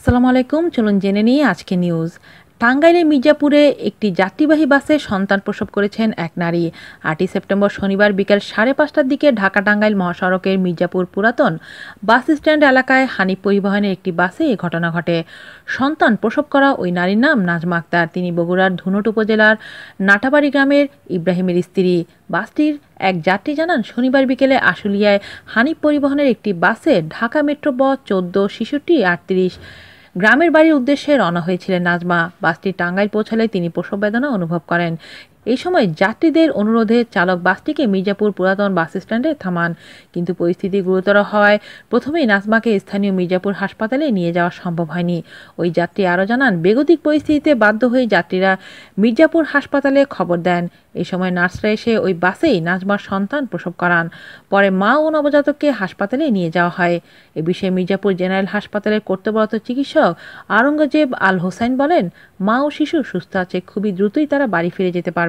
আসসালামু আলাইকুম চলুন জেনে নিই আজকে নিউজ টাঙ্গাইলের মির্জাপুরে একটি যাত্রীবাহী বাসে সন্তান প্রসব করেছেন এক নারী আটই সেপ্টেম্বর শনিবার বিকেল সাড়ে পাঁচটার দিকে ঢাকা টাঙ্গাইল মহাসড়কের মির্জাপুর পুরাতন বাস স্ট্যান্ড এলাকায় হানি পরিবহনের একটি বাসে এ ঘটনা ঘটে সন্তান প্রসব করা ওই নারীর নাম নাজমা আক্তার তিনি বগুড়ার ধুনট উপজেলার নাটাবাড়ি গ্রামের ইব্রাহিমের স্ত্রী বাসটির এক যাত্রী জানান শনিবার বিকেলে আশুলিয়ায় হানি পরিবহনের একটি বাসে ঢাকা মেট্রো ব চোদ্দো ছেষট্টি আটত্রিশ গ্রামের বাড়ির উদ্দেশ্যে রওনা হয়েছিলেন নাজমা বাসটি টাঙ্গাইল পৌঁছালে তিনি প্রসব বেদনা অনুভব করেন এই সময় যাত্রীদের অনুরোধে চালক বাসটিকে মির্জাপুর পুরাতন বাস স্ট্যান্ডে থামান কিন্তু পরিস্থিতি গুরুতর হওয়ায় প্রথমেই নাজমাকে স্থানীয় মির্জাপুর হাসপাতালে নিয়ে যাওয়া সম্ভব হয়নি ওই যাত্রী আরও জানান বেগতিক পরিস্থিতিতে বাধ্য হয়ে যাত্রীরা মির্জাপুর হাসপাতালে খবর দেন এই সময় নার্সরা এসে ওই বাসেই নাজমার সন্তান প্রসব করান পরে মা ও নবজাতককে হাসপাতালে নিয়ে যাওয়া হয় এ বিষয়ে মির্জাপুর জেনারেল হাসপাতালের কর্তব্যরত চিকিৎসক আরঙ্গজেব আল হোসাইন বলেন মা ও শিশু সুস্থ আছে খুবই দ্রুতই তারা বাড়ি ফিরে যেতে পারবে